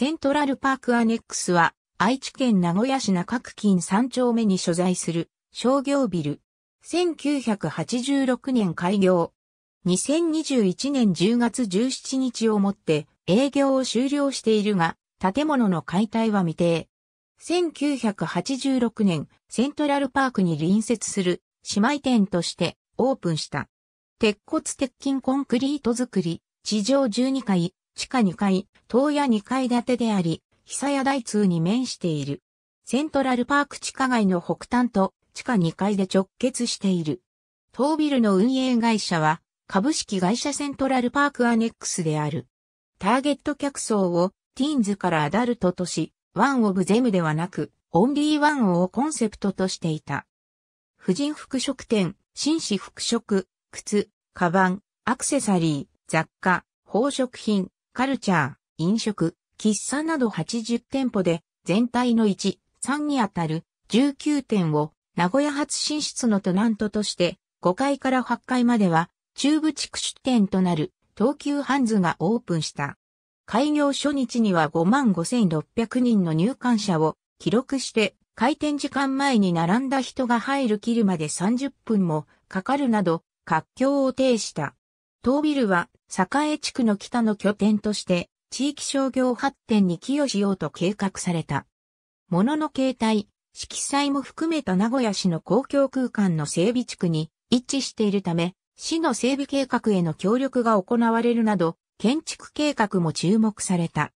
セントラルパークアネックスは、愛知県名古屋市中区近3丁目に所在する商業ビル。1986年開業。2021年10月17日をもって営業を終了しているが、建物の解体は未定。1986年、セントラルパークに隣接する姉妹店としてオープンした。鉄骨鉄筋コンクリート造り、地上12階、地下2階、東屋2階建てであり、久屋大通に面している。セントラルパーク地下街の北端と地下2階で直結している。当ビルの運営会社は株式会社セントラルパークアネックスである。ターゲット客層をティーンズからアダルトとし、ワンオブゼムではなく、オンリーワンをコンセプトとしていた。婦人服飾店、紳士服飾、靴、カバン、アクセサリー、雑貨、宝飾品、カルチャー、飲食、喫茶など80店舗で全体の1、3にあたる19店を名古屋発進出のトナントとして5階から8階までは中部地区出店となる東急ハンズがオープンした。開業初日には55,600人の入館者を記録して開店時間前に並んだ人が入る切るまで30分もかかるなど活況を呈した。東ビルは、栄地区の北の拠点として、地域商業発展に寄与しようと計画された。物の形態、色彩も含めた名古屋市の公共空間の整備地区に一致しているため、市の整備計画への協力が行われるなど、建築計画も注目された。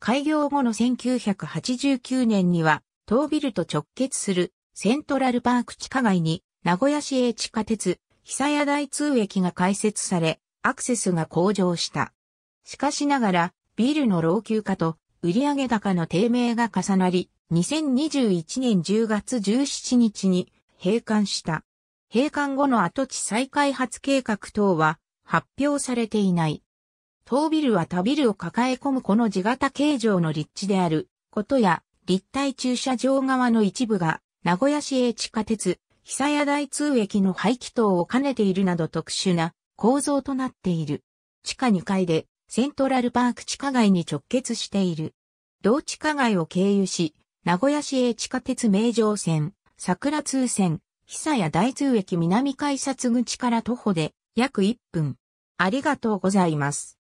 開業後の1989年には、東ビルと直結するセントラルパーク地下街に名古屋市営地下鉄久屋台通駅が開設され、アクセスが向上した。しかしながら、ビルの老朽化と売上高の低迷が重なり、2021年10月17日に閉館した。閉館後の跡地再開発計画等は発表されていない。当ビルは他ビルを抱え込むこの地型形状の立地であることや、立体駐車場側の一部が名古屋市営地下鉄久屋大通駅の排気等を兼ねているなど特殊な構造となっている。地下2階でセントラルパーク地下街に直結している。同地下街を経由し、名古屋市営地下鉄名城線、桜通線、久屋大通駅南改札口から徒歩で約1分。ありがとうございます。